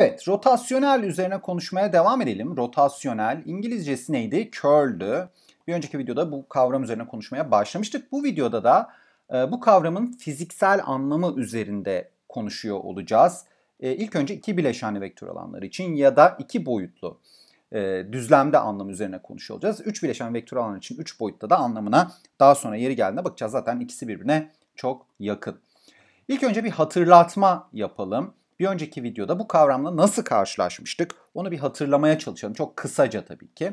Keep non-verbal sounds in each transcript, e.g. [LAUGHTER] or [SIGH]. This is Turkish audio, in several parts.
Evet, rotasyonel üzerine konuşmaya devam edelim. Rotasyonel, İngilizcesi neydi? Curl'dü. Bir önceki videoda bu kavram üzerine konuşmaya başlamıştık. Bu videoda da e, bu kavramın fiziksel anlamı üzerinde konuşuyor olacağız. E, ilk önce iki bileşenli vektör alanları için ya da iki boyutlu e, düzlemde anlam üzerine konuşuyor olacağız. Üç bileşen vektör alanı için üç boyutta da anlamına daha sonra yeri geldiğinde bakacağız. Zaten ikisi birbirine çok yakın. İlk önce bir hatırlatma yapalım. Bir önceki videoda bu kavramla nasıl karşılaşmıştık onu bir hatırlamaya çalışalım. Çok kısaca tabii ki.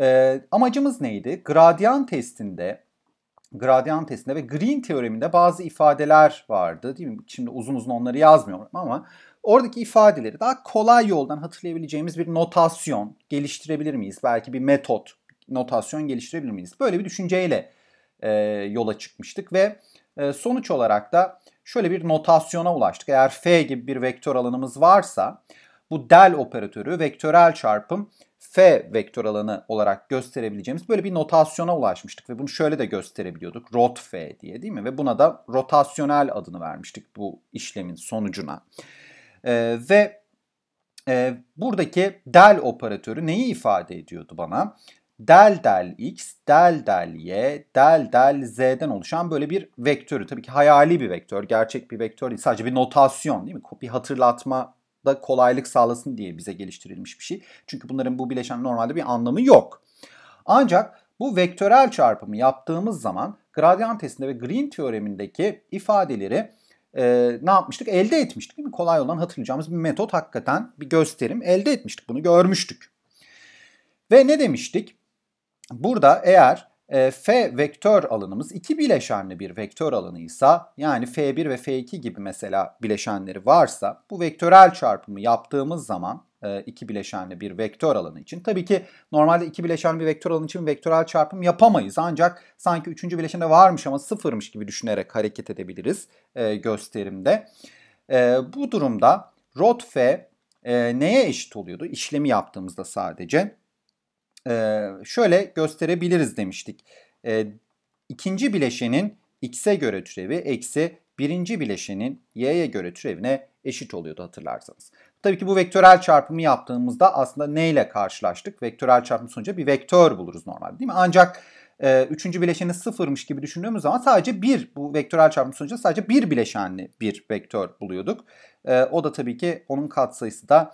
E, amacımız neydi? Gradyan testinde gradyan testinde ve Green teoreminde bazı ifadeler vardı değil mi? Şimdi uzun uzun onları yazmıyorum ama oradaki ifadeleri daha kolay yoldan hatırlayabileceğimiz bir notasyon geliştirebilir miyiz? Belki bir metot notasyon geliştirebilir miyiz? Böyle bir düşünceyle e, yola çıkmıştık ve e, sonuç olarak da şöyle bir notasyona ulaştık. Eğer f gibi bir vektör alanımız varsa bu del operatörü vektörel çarpım f vektör alanı olarak gösterebileceğimiz böyle bir notasyona ulaşmıştık ve bunu şöyle de gösterebiliyorduk. Rot f diye değil mi? Ve buna da rotasyonel adını vermiştik bu işlemin sonucuna. Ee, ve e, buradaki del operatörü neyi ifade ediyordu bana? del del x, del del y, del del z'den oluşan böyle bir vektörü. Tabii ki hayali bir vektör, gerçek bir vektör değil. Sadece bir notasyon değil mi? Bir hatırlatma da kolaylık sağlasın diye bize geliştirilmiş bir şey. Çünkü bunların bu bileşen normalde bir anlamı yok. Ancak bu vektörel çarpımı yaptığımız zaman gradyan testinde ve Green teoremindeki ifadeleri e, ne yapmıştık? Elde etmiştik değil mi? Kolay olan hatırlayacağımız bir metot hakikaten bir gösterim. Elde etmiştik bunu görmüştük. Ve ne demiştik? Burada eğer e, F vektör alanımız iki bileşenli bir vektör alanıysa yani F1 ve F2 gibi mesela bileşenleri varsa bu vektörel çarpımı yaptığımız zaman e, iki bileşenli bir vektör alanı için. Tabii ki normalde iki bileşenli bir vektör alanı için vektörel çarpım yapamayız. Ancak sanki üçüncü bileşene varmış ama sıfırmış gibi düşünerek hareket edebiliriz e, gösterimde. E, bu durumda rot F e, neye eşit oluyordu? İşlemi yaptığımızda sadece e, şöyle gösterebiliriz demiştik. E, ikinci bileşenin x'e göre türevi eksi birinci bileşenin y'ye göre türevine eşit oluyordu hatırlarsanız. Tabii ki bu vektörel çarpımı yaptığımızda aslında neyle karşılaştık? Vektörel çarpım sonucu bir vektör buluruz normalde değil mi? Ancak e, üçüncü bileşeni sıfırmış gibi düşündüğümüz zaman sadece bir, bu vektörel çarpım sonucu sadece bir bileşenli bir vektör buluyorduk. E, o da tabii ki onun katsayısı da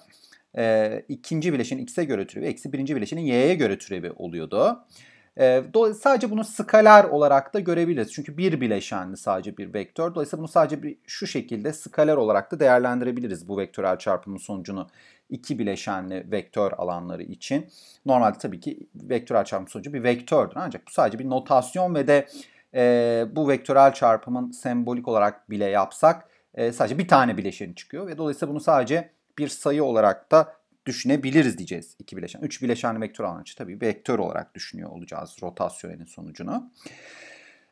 e, ikinci bileşenin x'e göre türevi, eksi birinci bileşenin y'ye göre türevi oluyordu. E, sadece bunu skaler olarak da görebiliriz. Çünkü bir bileşenli sadece bir vektör. Dolayısıyla bunu sadece bir, şu şekilde skaler olarak da değerlendirebiliriz bu vektörel çarpımın sonucunu iki bileşenli vektör alanları için. Normalde tabii ki vektörel çarpım sonucu bir vektördür. Ancak bu sadece bir notasyon ve de e, bu vektörel çarpımın sembolik olarak bile yapsak e, sadece bir tane bileşeni çıkıyor. Ve dolayısıyla bunu sadece bir sayı olarak da düşünebiliriz diyeceğiz. İki bileşen, üç bileşen vektör anlayışı tabii vektör olarak düşünüyor olacağız rotasyonelin sonucunu.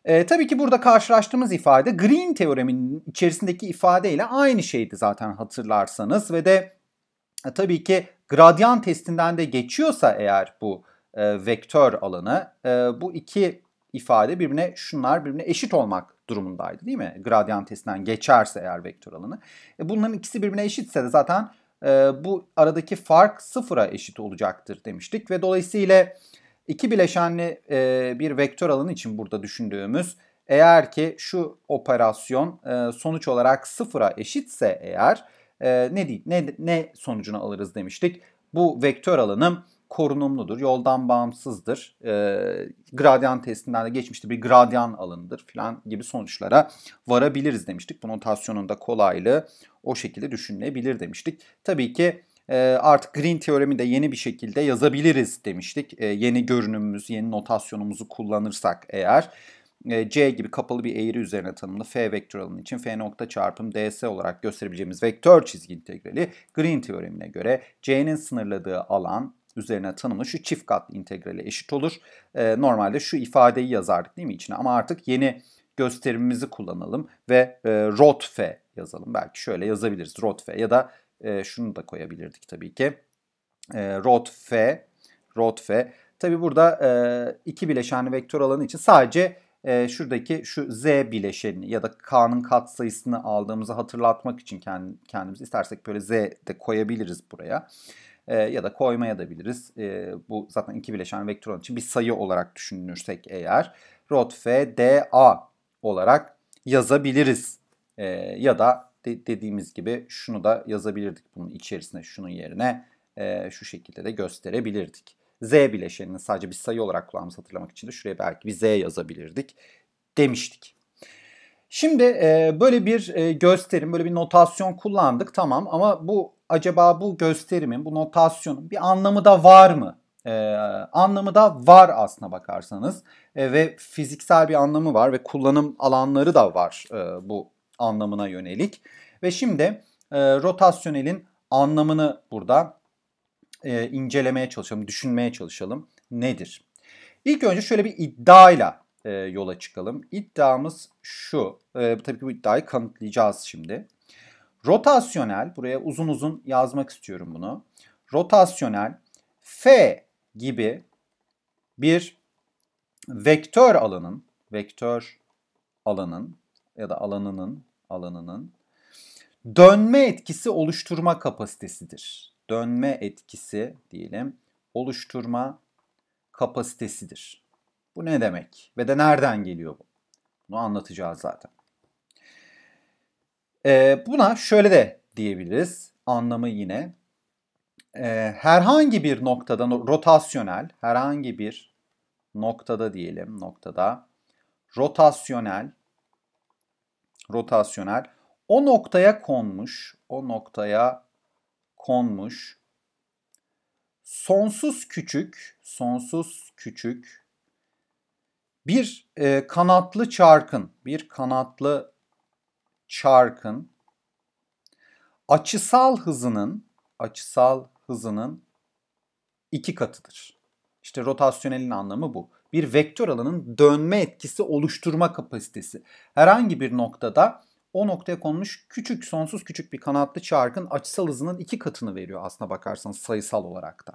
E, tabii ki burada karşılaştığımız ifade Green teoreminin içerisindeki ifadeyle aynı şeydi zaten hatırlarsanız ve de e, tabii ki gradyan testinden de geçiyorsa eğer bu e, vektör alanı e, bu iki ifade birbirine şunlar birbirine eşit olmak durumundaydı değil mi? Gradyan testinden geçerse eğer vektör alanı. E bunların ikisi birbirine eşitse de zaten e, bu aradaki fark sıfıra eşit olacaktır demiştik. Ve dolayısıyla iki bileşenli e, bir vektör alanı için burada düşündüğümüz eğer ki şu operasyon e, sonuç olarak sıfıra eşitse eğer e, ne, ne, ne sonucunu alırız demiştik. Bu vektör alanım korunumludur, yoldan bağımsızdır, e, gradyan testinden de geçmişte bir gradyan alındır filan gibi sonuçlara varabiliriz demiştik. Bu notasyonun da kolaylığı o şekilde düşünülebilir demiştik. Tabii ki e, artık Green teoremi de yeni bir şekilde yazabiliriz demiştik. E, yeni görünümümüz, yeni notasyonumuzu kullanırsak eğer. E, C gibi kapalı bir eğri üzerine tanımlı F vektör alanı için F nokta çarpım DS olarak gösterebileceğimiz vektör çizgi integrali Green teoremine göre C'nin sınırladığı alan üzerine tanımlı şu çift katlı integrali eşit olur. E, normalde şu ifadeyi yazardık değil mi içine ama artık yeni gösterimimizi kullanalım ve e, rot f yazalım. Belki şöyle yazabiliriz rot f ya da e, şunu da koyabilirdik tabii ki. E, rot f rot f. Tabi burada e, iki bileşenli vektör alanı için sadece e, şuradaki şu z bileşenini ya da k'nın katsayısını aldığımızı hatırlatmak için kendimiz istersek böyle z de koyabiliriz buraya. Ee, ya da koymaya da biliriz. E, bu zaten iki bileşen vektörün için bir sayı olarak düşünürsek eğer rot f d a olarak yazabiliriz. E, ya da de, dediğimiz gibi şunu da yazabilirdik bunun içerisine şunun yerine e, şu şekilde de gösterebilirdik. Z bileşenini sadece bir sayı olarak kulağımızı hatırlamak için de şuraya belki bir Z yazabilirdik demiştik. Şimdi e, böyle bir e, gösterim, böyle bir notasyon kullandık tamam ama bu acaba bu gösterimin, bu notasyonun bir anlamı da var mı? Ee, anlamı da var aslına bakarsanız ee, ve fiziksel bir anlamı var ve kullanım alanları da var e, bu anlamına yönelik. Ve şimdi e, rotasyonelin anlamını burada e, incelemeye çalışalım, düşünmeye çalışalım. Nedir? İlk önce şöyle bir iddiayla e, yola çıkalım. İddiamız şu, e, tabii ki bu iddiayı kanıtlayacağız şimdi. Rotasyonel, buraya uzun uzun yazmak istiyorum bunu. Rotasyonel F gibi bir vektör alanın, vektör alanın ya da alanının, alanının dönme etkisi oluşturma kapasitesidir. Dönme etkisi diyelim oluşturma kapasitesidir. Bu ne demek ve de nereden geliyor bu? Bunu anlatacağız zaten. E, buna şöyle de diyebiliriz. Anlamı yine e, herhangi bir noktada rotasyonel, herhangi bir noktada diyelim noktada rotasyonel rotasyonel o noktaya konmuş, o noktaya konmuş sonsuz küçük, sonsuz küçük bir e, kanatlı çarkın, bir kanatlı çarkın açısal hızının açısal hızının iki katıdır. İşte rotasyonelin anlamı bu. Bir vektör alanın dönme etkisi oluşturma kapasitesi. Herhangi bir noktada o noktaya konmuş küçük sonsuz küçük bir kanatlı çarkın açısal hızının iki katını veriyor aslına bakarsanız sayısal olarak da.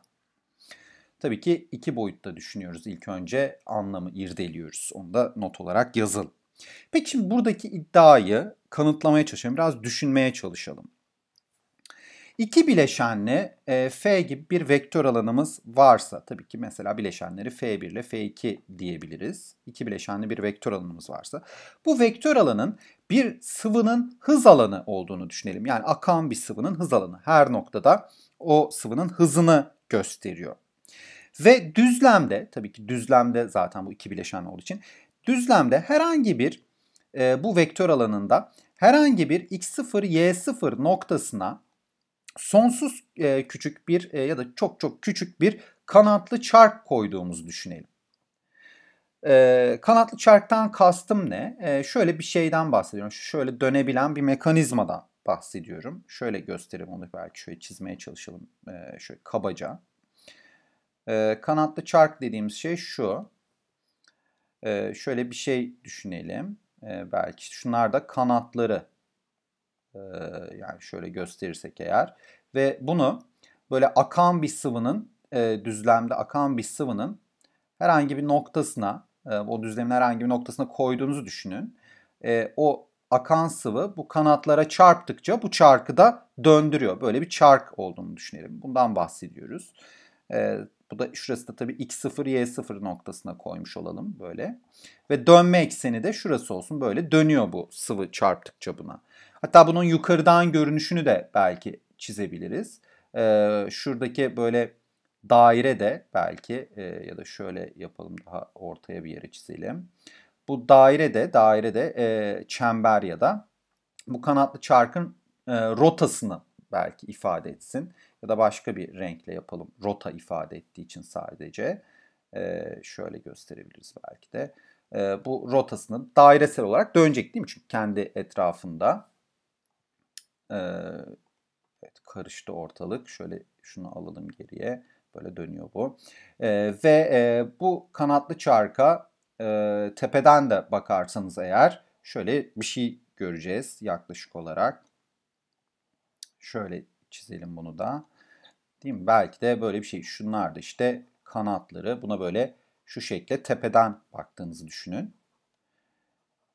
Tabii ki iki boyutta düşünüyoruz ilk önce anlamı irdeliyoruz. Onu da not olarak yazın. Peki şimdi buradaki iddiayı kanıtlamaya çalışalım. Biraz düşünmeye çalışalım. İki bileşenli e, f gibi bir vektör alanımız varsa tabii ki mesela bileşenleri f1 ile f2 diyebiliriz. İki bileşenli bir vektör alanımız varsa bu vektör alanın bir sıvının hız alanı olduğunu düşünelim. Yani akan bir sıvının hız alanı her noktada o sıvının hızını gösteriyor. Ve düzlemde tabii ki düzlemde zaten bu iki bileşen olduğu için Düzlemde herhangi bir e, bu vektör alanında herhangi bir x0, y0 noktasına sonsuz e, küçük bir e, ya da çok çok küçük bir kanatlı çark koyduğumuzu düşünelim. E, kanatlı çarktan kastım ne? E, şöyle bir şeyden bahsediyorum. Şöyle dönebilen bir mekanizmadan bahsediyorum. Şöyle göstereyim onu belki şöyle çizmeye çalışalım e, şöyle kabaca. E, kanatlı çark dediğimiz şey şu e, şöyle bir şey düşünelim. E, belki şunlar da kanatları e, yani şöyle gösterirsek eğer ve bunu böyle akan bir sıvının e, düzlemde akan bir sıvının herhangi bir noktasına e, o düzlemin herhangi bir noktasına koyduğunuzu düşünün. E, o akan sıvı bu kanatlara çarptıkça bu çarkı da döndürüyor. Böyle bir çark olduğunu düşünelim. Bundan bahsediyoruz. E, bu da şurası da tabii x0 y0 noktasına koymuş olalım böyle. Ve dönme ekseni de şurası olsun böyle dönüyor bu sıvı çarptıkça buna. Hatta bunun yukarıdan görünüşünü de belki çizebiliriz. Ee, şuradaki böyle daire de belki e, ya da şöyle yapalım daha ortaya bir yere çizelim. Bu daire de daire de e, çember ya da bu kanatlı çarkın e, rotasını belki ifade etsin ya da başka bir renkle yapalım. Rota ifade ettiği için sadece e, şöyle gösterebiliriz belki de. E, bu rotasını dairesel olarak dönecek değil mi? Çünkü kendi etrafında e, evet, karıştı ortalık. Şöyle şunu alalım geriye. Böyle dönüyor bu. E, ve e, bu kanatlı çarka e, tepeden de bakarsanız eğer şöyle bir şey göreceğiz yaklaşık olarak. Şöyle çizelim bunu da. Değil mi? Belki de böyle bir şey. Şunlar da işte kanatları. Buna böyle şu şekle tepeden baktığınızı düşünün.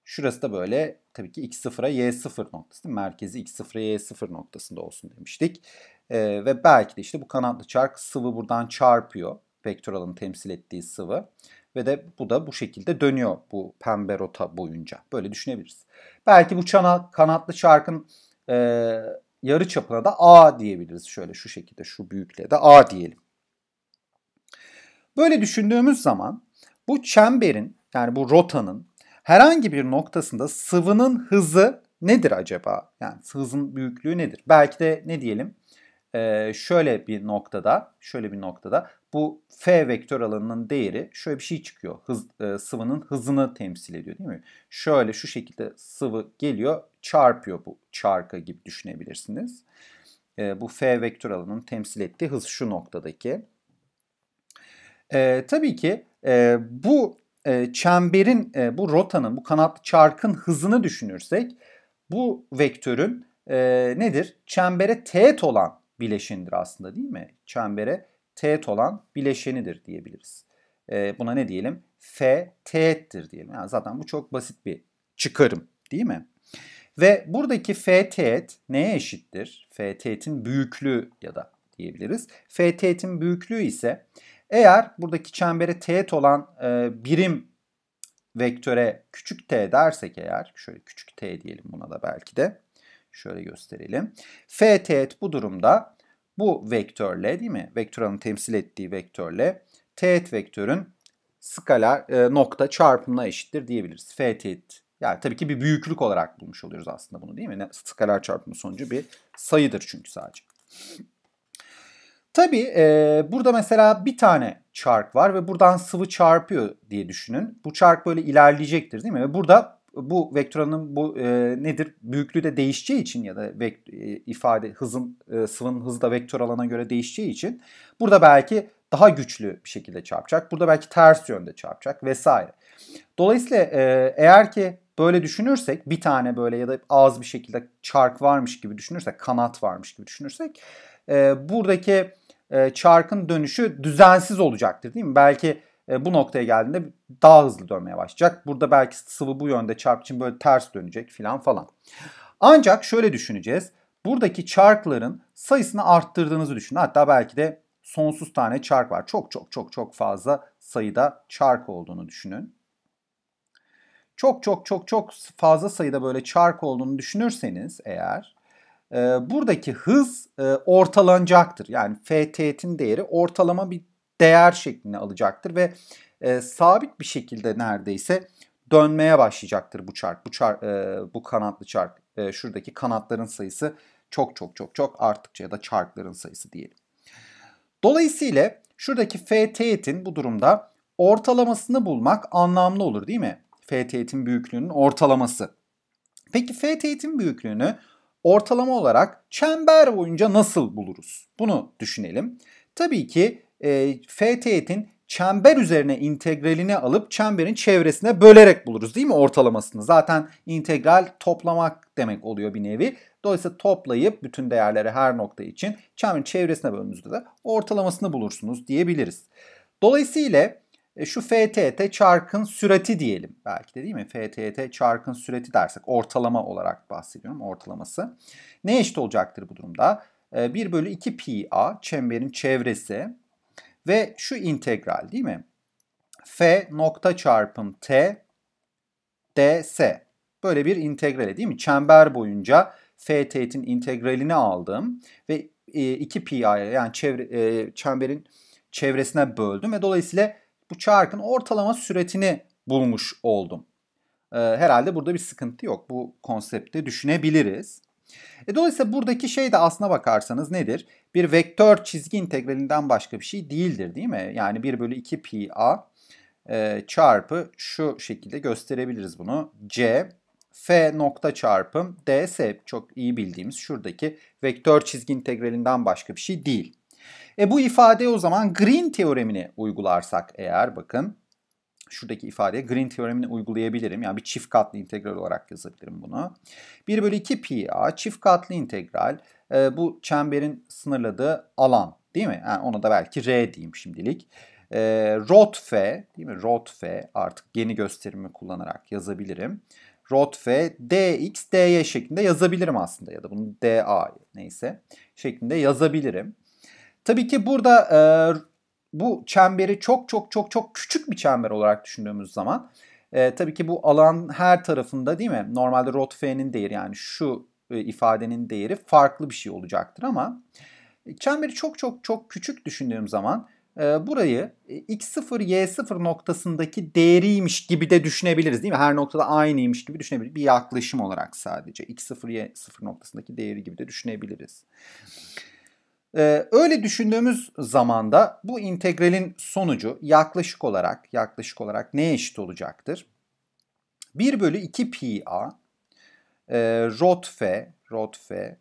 Şurası da böyle tabii ki x0'a y0 noktası. Değil mi? Merkezi x0'a y0 noktasında olsun demiştik. Ee, ve belki de işte bu kanatlı çark sıvı buradan çarpıyor. Vektör alanı temsil ettiği sıvı. Ve de bu da bu şekilde dönüyor bu pembe rota boyunca. Böyle düşünebiliriz. Belki bu çana, kanatlı çarkın e, yarı çapına da A diyebiliriz. Şöyle şu şekilde şu büyüklüğe de A diyelim. Böyle düşündüğümüz zaman bu çemberin yani bu rotanın herhangi bir noktasında sıvının hızı nedir acaba? Yani hızın büyüklüğü nedir? Belki de ne diyelim? Ee, şöyle bir noktada, şöyle bir noktada bu F vektör alanının değeri şöyle bir şey çıkıyor. Hız, e, sıvının hızını temsil ediyor değil mi? Şöyle şu şekilde sıvı geliyor çarpıyor bu çarka gibi düşünebilirsiniz. E, bu F vektör alanının temsil ettiği hız şu noktadaki. E, tabii ki e, bu e, çemberin, e, bu rotanın, bu kanatlı çarkın hızını düşünürsek bu vektörün e, nedir? Çembere teğet olan bileşindir aslında değil mi? Çembere teğet olan bileşenidir diyebiliriz. E, buna ne diyelim? F teğettir diyelim. Yani zaten bu çok basit bir çıkarım değil mi? Ve buradaki F teğet neye eşittir? F teğetin büyüklüğü ya da diyebiliriz. F teğetin büyüklüğü ise eğer buradaki çembere teğet olan e, birim vektöre küçük t dersek eğer şöyle küçük t diyelim buna da belki de şöyle gösterelim. F teğet bu durumda bu vektörle değil mi? Vektör temsil ettiği vektörle teğet vektörün skalar e, nokta çarpımına eşittir diyebiliriz. F teğet yani tabii ki bir büyüklük olarak bulmuş oluyoruz aslında bunu değil mi? Skalar çarpımı sonucu bir sayıdır çünkü sadece. Tabii e, burada mesela bir tane çark var ve buradan sıvı çarpıyor diye düşünün. Bu çark böyle ilerleyecektir değil mi? Ve burada bu vektörünün bu e, nedir? Büyüklüğü de değişeceği için ya da e, ifade hızın e, sıvının hızı da vektör alana göre değişeceği için burada belki daha güçlü bir şekilde çarpacak. Burada belki ters yönde çarpacak vesaire. Dolayısıyla e, eğer ki böyle düşünürsek bir tane böyle ya da az bir şekilde çark varmış gibi düşünürsek, kanat varmış gibi düşünürsek e, buradaki e, çarkın dönüşü düzensiz olacaktır değil mi? Belki e, bu noktaya geldiğinde daha hızlı dönmeye başlayacak. Burada belki sıvı bu yönde çark için böyle ters dönecek filan falan. Ancak şöyle düşüneceğiz. Buradaki çarkların sayısını arttırdığınızı düşünün. Hatta belki de sonsuz tane çark var. Çok çok çok çok fazla sayıda çark olduğunu düşünün. Çok çok çok çok fazla sayıda böyle çark olduğunu düşünürseniz eğer e, buradaki hız e, ortalanacaktır. Yani f teğetin değeri ortalama bir değer şeklini alacaktır ve e, sabit bir şekilde neredeyse dönmeye başlayacaktır bu çark. Bu çark e, bu kanatlı çark e, şuradaki kanatların sayısı çok çok çok çok arttıkça ya da çarkların sayısı diyelim. Dolayısıyla şuradaki f teğetin bu durumda ortalamasını bulmak anlamlı olur değil mi? f teğetin büyüklüğünün ortalaması. Peki f teğetin büyüklüğünü ortalama olarak çember boyunca nasıl buluruz? Bunu düşünelim. Tabii ki e, f teğetin çember üzerine integralini alıp çemberin çevresine bölerek buluruz değil mi ortalamasını? Zaten integral toplamak demek oluyor bir nevi. Dolayısıyla toplayıp bütün değerleri her nokta için çemberin çevresine bölünüzde de ortalamasını bulursunuz diyebiliriz. Dolayısıyla e, şu FTT çarkın sürati diyelim belki de değil mi? FTT çarkın sürati dersek ortalama olarak bahsediyorum ortalaması. Ne eşit olacaktır bu durumda? 1 e, bölü 2 pi a çemberin çevresi ve şu integral değil mi? F nokta çarpım T ds. Böyle bir integrale değil mi? Çember boyunca f teğetin integralini aldım ve 2 e, pi'ye yani çevre, e, çemberin çevresine böldüm ve dolayısıyla bu çarkın ortalama süretini bulmuş oldum. E, herhalde burada bir sıkıntı yok. Bu konsepte düşünebiliriz. E dolayısıyla buradaki şey de aslına bakarsanız nedir? Bir vektör çizgi integralinden başka bir şey değildir değil mi? Yani 1 bölü 2 pi a e, çarpı şu şekilde gösterebiliriz bunu. C f nokta çarpım ds çok iyi bildiğimiz şuradaki vektör çizgi integralinden başka bir şey değil. E bu ifade o zaman Green teoremini uygularsak eğer bakın şuradaki ifadeye Green teoremini uygulayabilirim. Yani bir çift katlı integral olarak yazabilirim bunu. 1 bölü 2 pi a çift katlı integral e, bu çemberin sınırladığı alan değil mi? Yani ona da belki R diyeyim şimdilik. E, rot f değil mi? Rot f artık yeni gösterimi kullanarak yazabilirim. Rot f dx dy şeklinde yazabilirim aslında ya da bunu da neyse şeklinde yazabilirim. Tabii ki burada e, bu çemberi çok çok çok çok küçük bir çember olarak düşündüğümüz zaman e, tabii ki bu alan her tarafında değil mi? Normalde rot f'nin değeri yani şu e, ifadenin değeri farklı bir şey olacaktır ama e, çemberi çok çok çok küçük düşündüğüm zaman e, burayı e, x0 y0 noktasındaki değeriymiş gibi de düşünebiliriz değil mi? Her noktada aynıymış gibi düşünebiliriz. Bir yaklaşım olarak sadece x0 y0 noktasındaki değeri gibi de düşünebiliriz. Ee, öyle düşündüğümüz zamanda bu integralin sonucu yaklaşık olarak yaklaşık olarak neye eşit olacaktır? 1 bölü 2 pi a e, rot f rot f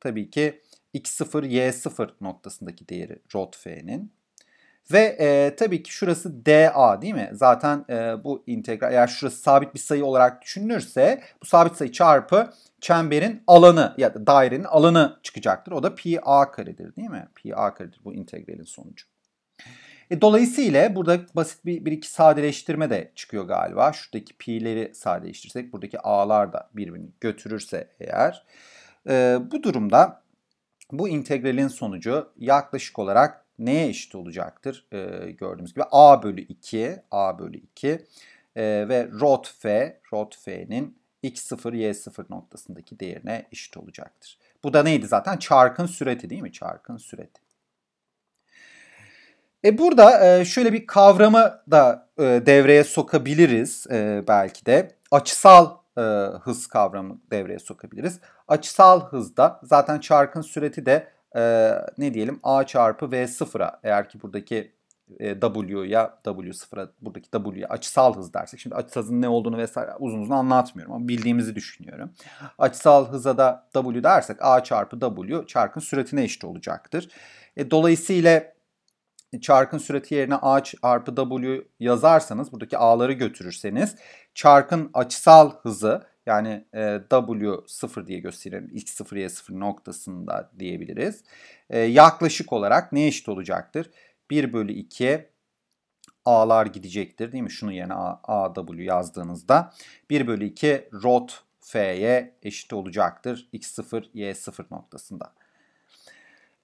tabii ki x0 y0 noktasındaki değeri rot f'nin ve e, tabii ki şurası dA değil mi? Zaten e, bu integral eğer şurası sabit bir sayı olarak düşünülürse bu sabit sayı çarpı çemberin alanı ya da dairenin alanı çıkacaktır. O da pi a karedir değil mi? Pi a karedir bu integralin sonucu. E, dolayısıyla burada basit bir, bir iki sadeleştirme de çıkıyor galiba. Şuradaki pi'leri sadeleştirsek buradaki a'lar da birbirini götürürse eğer. E, bu durumda bu integralin sonucu yaklaşık olarak neye eşit olacaktır? E, gördüğümüz gibi a bölü 2, a bölü 2 e, ve rot f, rot f'nin x0, y0 noktasındaki değerine eşit olacaktır. Bu da neydi zaten? Çarkın süreti değil mi? Çarkın süreti. E burada e, şöyle bir kavramı da e, devreye sokabiliriz e, belki de. Açısal hız kavramı devreye sokabiliriz. Açısal hızda zaten çarkın süreti de ne diyelim a çarpı v sıfıra eğer ki buradaki e, w ya W sıfıra buradaki W açısal hız dersek. Şimdi açısal hızın ne olduğunu vesaire uzun uzun anlatmıyorum ama bildiğimizi düşünüyorum. Açısal hıza da W dersek A çarpı W çarkın süratine eşit olacaktır. E, dolayısıyla çarkın sürati yerine A çarpı W yazarsanız buradaki A'ları götürürseniz çarkın açısal hızı yani e, W 0 diye gösterelim. X 0 Y 0 noktasında diyebiliriz. E, yaklaşık olarak ne eşit olacaktır? 1 bölü 2 A'lar gidecektir değil mi? Şunu yani A, A W yazdığınızda 1 bölü 2 rot F'ye eşit olacaktır. X0, Y0 noktasında.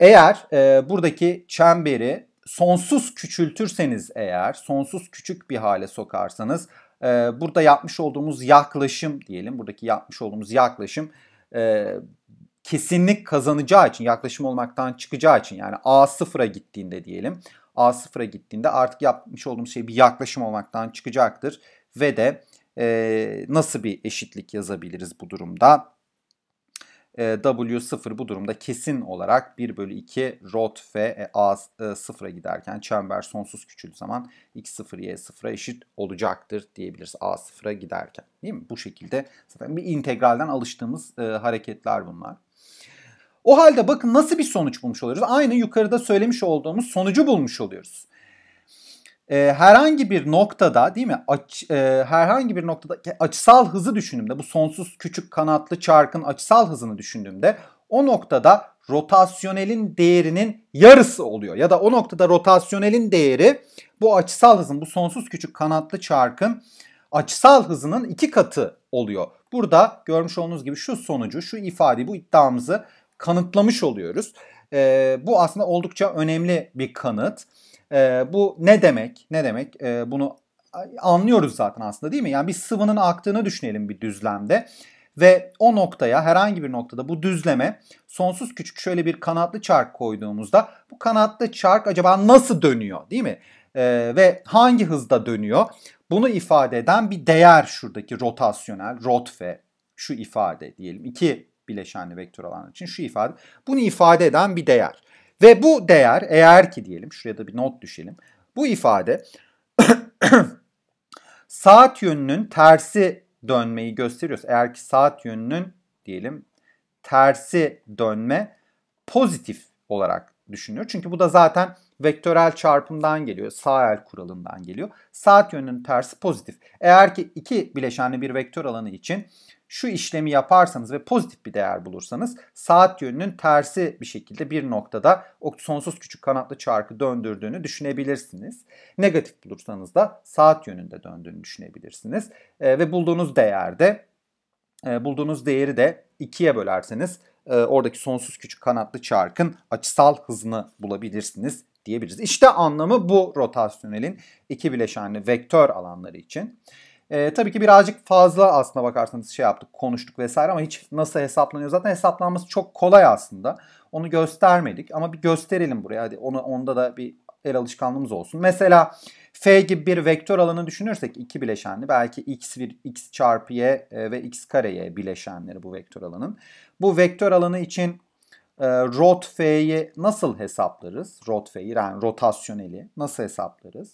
Eğer e, buradaki çemberi sonsuz küçültürseniz eğer, sonsuz küçük bir hale sokarsanız e, burada yapmış olduğumuz yaklaşım diyelim, buradaki yapmış olduğumuz yaklaşım e, kesinlik kazanacağı için, yaklaşım olmaktan çıkacağı için yani A sıfıra gittiğinde diyelim. A sıfıra gittiğinde artık yapmış olduğumuz şey bir yaklaşım olmaktan çıkacaktır. Ve de e, nasıl bir eşitlik yazabiliriz bu durumda? E, w sıfır bu durumda kesin olarak 1 bölü 2 rot F e, A e, sıfıra giderken çember sonsuz küçüldüğü zaman x sıfır Y sıfıra eşit olacaktır diyebiliriz A sıfıra giderken. Değil mi? Bu şekilde zaten bir integralden alıştığımız e, hareketler bunlar. O halde bakın nasıl bir sonuç bulmuş oluyoruz. Aynı yukarıda söylemiş olduğumuz sonucu bulmuş oluyoruz. E, herhangi bir noktada değil mi? Aç, e, herhangi bir noktada açısal hızı düşündüğümde bu sonsuz küçük kanatlı çarkın açısal hızını düşündüğümde o noktada rotasyonelin değerinin yarısı oluyor. Ya da o noktada rotasyonelin değeri bu açısal hızın bu sonsuz küçük kanatlı çarkın açısal hızının iki katı oluyor. Burada görmüş olduğunuz gibi şu sonucu, şu ifadeyi, bu iddiamızı kanıtlamış oluyoruz. E, bu aslında oldukça önemli bir kanıt. E, bu ne demek? Ne demek? E, bunu anlıyoruz zaten aslında değil mi? Yani bir sıvının aktığını düşünelim bir düzlemde ve o noktaya herhangi bir noktada bu düzleme sonsuz küçük şöyle bir kanatlı çark koyduğumuzda bu kanatlı çark acaba nasıl dönüyor değil mi? Ee, ve hangi hızda dönüyor? Bunu ifade eden bir değer şuradaki rotasyonel, rotfe şu ifade diyelim. İki bileşenli vektör alanı için şu ifade. Bunu ifade eden bir değer. Ve bu değer eğer ki diyelim şuraya da bir not düşelim. Bu ifade [COUGHS] saat yönünün tersi dönmeyi gösteriyoruz. Eğer ki saat yönünün diyelim tersi dönme pozitif olarak düşünüyor, Çünkü bu da zaten vektörel çarpımdan geliyor. Sağ el kuralından geliyor. Saat yönünün tersi pozitif. Eğer ki iki bileşenli bir vektör alanı için şu işlemi yaparsanız ve pozitif bir değer bulursanız saat yönünün tersi bir şekilde bir noktada o sonsuz küçük kanatlı çarkı döndürdüğünü düşünebilirsiniz. Negatif bulursanız da saat yönünde döndüğünü düşünebilirsiniz. E, ve bulduğunuz değerde e, bulduğunuz değeri de ikiye bölerseniz e, oradaki sonsuz küçük kanatlı çarkın açısal hızını bulabilirsiniz diyebiliriz. İşte anlamı bu rotasyonelin iki bileşenli vektör alanları için. E, tabii ki birazcık fazla aslına bakarsanız şey yaptık, konuştuk vesaire ama hiç nasıl hesaplanıyor zaten hesaplanması çok kolay aslında. Onu göstermedik ama bir gösterelim buraya. Hadi onu onda da bir el alışkanlığımız olsun. Mesela f gibi bir vektör alanı düşünürsek iki bileşenli belki x bir x çarpı y e, ve x kareye bileşenleri bu vektör alanın. Bu vektör alanı için e, rot f'yi nasıl hesaplarız? Rot f'yi yani rotasyoneli nasıl hesaplarız?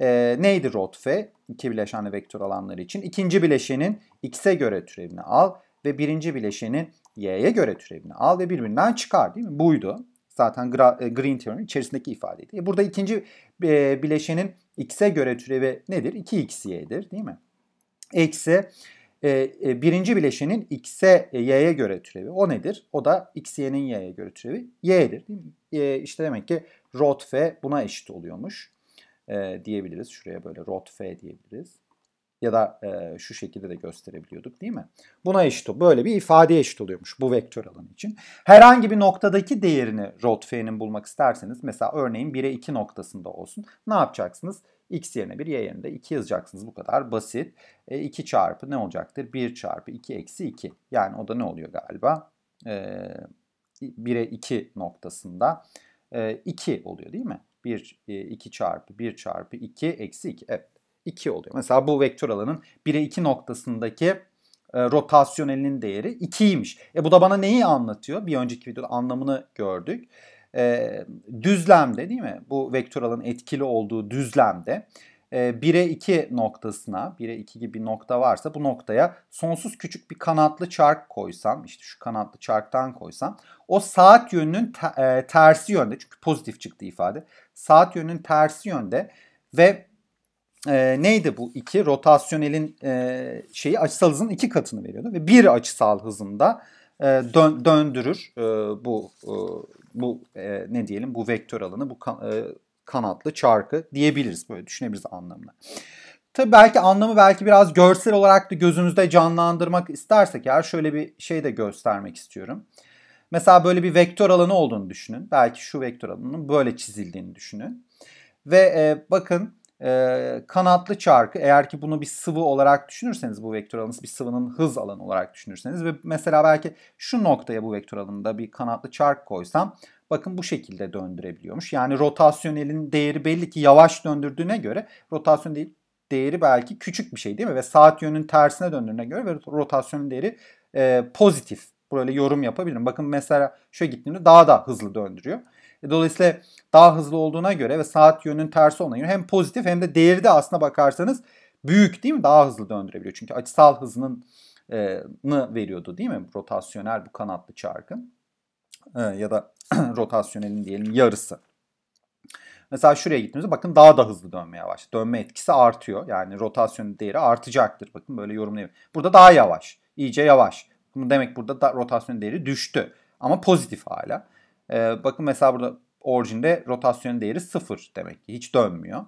E, neydi rot f? İki bileşenli vektör alanları için. ikinci bileşenin x'e göre türevini al ve birinci bileşenin y'ye göre türevini al ve birbirinden çıkar değil mi? Buydu. Zaten e, Green teorinin içerisindeki ifadeydi. E, burada ikinci e, bileşenin x'e göre türevi nedir? 2xy'dir değil mi? Eksi e, e, birinci bileşenin x'e e, y'ye göre türevi. O nedir? O da x y'nin y'ye göre türevi y'dir. Değil E, işte demek ki rot f buna eşit oluyormuş e, diyebiliriz. Şuraya böyle rot f diyebiliriz. Ya da e, şu şekilde de gösterebiliyorduk değil mi? Buna eşit Böyle bir ifade eşit oluyormuş bu vektör alanı için. Herhangi bir noktadaki değerini rot f'nin bulmak isterseniz mesela örneğin 1'e 2 noktasında olsun. Ne yapacaksınız? x yerine 1, y yerine de 2 yazacaksınız. Bu kadar basit. E, 2 çarpı ne olacaktır? 1 çarpı 2 eksi 2. Yani o da ne oluyor galiba? E, 1'e 2 noktasında e, 2 oluyor değil mi? 1, 2 e, çarpı 1 çarpı 2 eksi 2. Evet 2 oluyor. Mesela bu vektör alanın 1'e 2 noktasındaki e, rotasyonelinin değeri 2'ymiş. E bu da bana neyi anlatıyor? Bir önceki videoda anlamını gördük. E, düzlemde değil mi? Bu vektör alanın etkili olduğu düzlemde 1'e 2 noktasına, 1'e 2 gibi bir nokta varsa bu noktaya sonsuz küçük bir kanatlı çark koysam, işte şu kanatlı çarktan koysam o saat yönünün e, tersi yönde, çünkü pozitif çıktı ifade, saat yönünün tersi yönde ve e, neydi bu 2? Rotasyonelin e, şeyi açısal hızın 2 katını veriyordu ve 1 açısal hızında e, dön, döndürür e, bu e, bu e, ne diyelim bu vektör alanı bu e, kanatlı çarkı diyebiliriz. Böyle düşünebiliriz anlamına. Tabii belki anlamı belki biraz görsel olarak da gözümüzde canlandırmak istersek eğer şöyle bir şey de göstermek istiyorum. Mesela böyle bir vektör alanı olduğunu düşünün. Belki şu vektör alanının böyle çizildiğini düşünün. Ve e, bakın e, kanatlı çarkı eğer ki bunu bir sıvı olarak düşünürseniz bu vektör alanı bir sıvının hız alanı olarak düşünürseniz ve mesela belki şu noktaya bu vektör alanında bir kanatlı çark koysam Bakın bu şekilde döndürebiliyormuş. Yani rotasyonelin değeri belli ki yavaş döndürdüğüne göre rotasyon değil değeri belki küçük bir şey değil mi? Ve saat yönünün tersine döndüğüne göre ve rotasyonun değeri e, pozitif. Böyle yorum yapabilirim. Bakın mesela şöyle gittiğimde daha da hızlı döndürüyor. E, dolayısıyla daha hızlı olduğuna göre ve saat yönünün tersi olduğuna göre hem pozitif hem de değeri de aslına bakarsanız büyük değil mi? Daha hızlı döndürebiliyor. Çünkü açısal hızının e, veriyordu değil mi? Rotasyonel bu kanatlı çarkın. Ee, ya da [CLEARS THROAT] rotasyonelin diyelim yarısı. Mesela şuraya gittiğimizde bakın daha da hızlı dönmeye başladı. Dönme etkisi artıyor. Yani rotasyon değeri artacaktır. Bakın böyle yorumlayabilirim. Burada daha yavaş. iyice yavaş. Demek burada da rotasyon değeri düştü. Ama pozitif hala. Ee, bakın mesela burada orijinde rotasyon değeri sıfır demek ki. Hiç dönmüyor.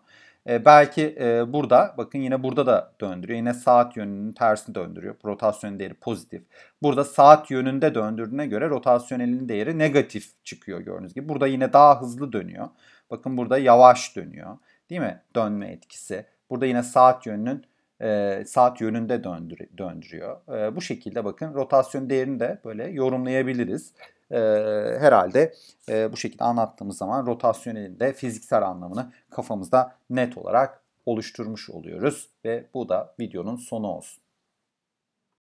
E, belki e, burada bakın yine burada da döndürüyor. Yine saat yönünün tersini döndürüyor. Rotasyon değeri pozitif. Burada saat yönünde döndürdüğüne göre rotasyonelin değeri negatif çıkıyor gördüğünüz gibi. Burada yine daha hızlı dönüyor. Bakın burada yavaş dönüyor. Değil mi? Dönme etkisi. Burada yine saat yönünün e, saat yönünde döndürüyor. E, bu şekilde bakın rotasyon değerini de böyle yorumlayabiliriz e, herhalde e, bu şekilde anlattığımız zaman rotasyonelin de fiziksel anlamını kafamızda net olarak oluşturmuş oluyoruz ve bu da videonun sonu olsun.